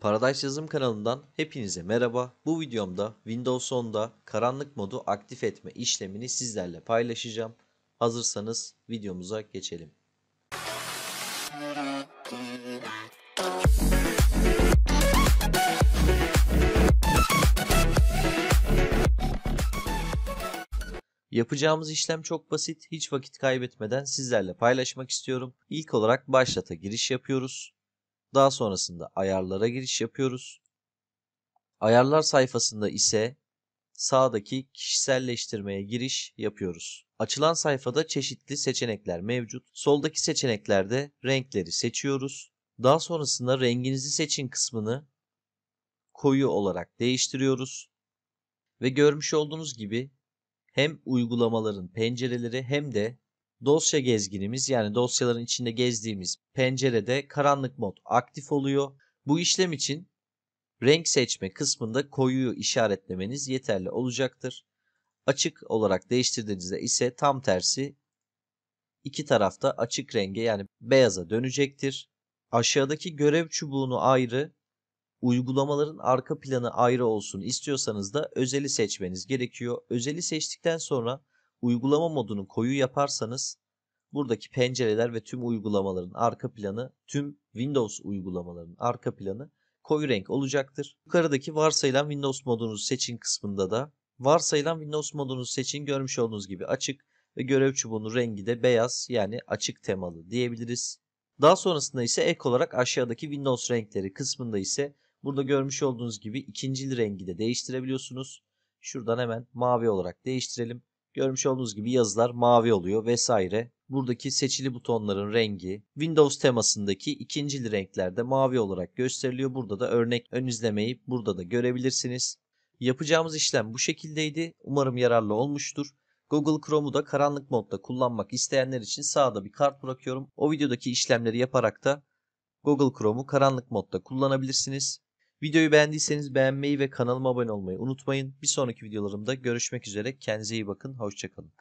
Paradise Yazım kanalından hepinize merhaba. Bu videomda Windows 10'da karanlık modu aktif etme işlemini sizlerle paylaşacağım. Hazırsanız videomuza geçelim. Yapacağımız işlem çok basit. Hiç vakit kaybetmeden sizlerle paylaşmak istiyorum. İlk olarak başlata giriş yapıyoruz. Daha sonrasında ayarlara giriş yapıyoruz. Ayarlar sayfasında ise sağdaki kişiselleştirmeye giriş yapıyoruz. Açılan sayfada çeşitli seçenekler mevcut. Soldaki seçeneklerde renkleri seçiyoruz. Daha sonrasında renginizi seçin kısmını koyu olarak değiştiriyoruz. Ve görmüş olduğunuz gibi hem uygulamaların pencereleri hem de dosya gezginimiz yani dosyaların içinde gezdiğimiz pencerede karanlık mod aktif oluyor. Bu işlem için renk seçme kısmında koyuyu işaretlemeniz yeterli olacaktır. Açık olarak değiştirdiğinizde ise tam tersi iki tarafta açık renge yani beyaza dönecektir. Aşağıdaki görev çubuğunu ayrı, uygulamaların arka planı ayrı olsun istiyorsanız da özeli seçmeniz gerekiyor. Özeli seçtikten sonra uygulama modunu koyu yaparsanız buradaki pencereler ve tüm uygulamaların arka planı, tüm Windows uygulamaların arka planı koyu renk olacaktır. Yukarıdaki varsayılan Windows modunuzu seçin kısmında da varsayılan Windows modunuzu seçin görmüş olduğunuz gibi açık ve görev çubuğunun rengi de beyaz yani açık temalı diyebiliriz. Daha sonrasında ise ek olarak aşağıdaki Windows renkleri kısmında ise burada görmüş olduğunuz gibi ikinci rengi de değiştirebiliyorsunuz. Şuradan hemen mavi olarak değiştirelim. Görmüş olduğunuz gibi yazılar mavi oluyor vesaire. Buradaki seçili butonların rengi Windows temasındaki ikincil renklerde mavi olarak gösteriliyor. Burada da örnek ön izlemeyi burada da görebilirsiniz. Yapacağımız işlem bu şekildeydi. Umarım yararlı olmuştur. Google Chrome'u da karanlık modda kullanmak isteyenler için sağda bir kart bırakıyorum. O videodaki işlemleri yaparak da Google Chrome'u karanlık modda kullanabilirsiniz. Videoyu beğendiyseniz beğenmeyi ve kanalıma abone olmayı unutmayın. Bir sonraki videolarımda görüşmek üzere. Kendinize iyi bakın. Hoşçakalın.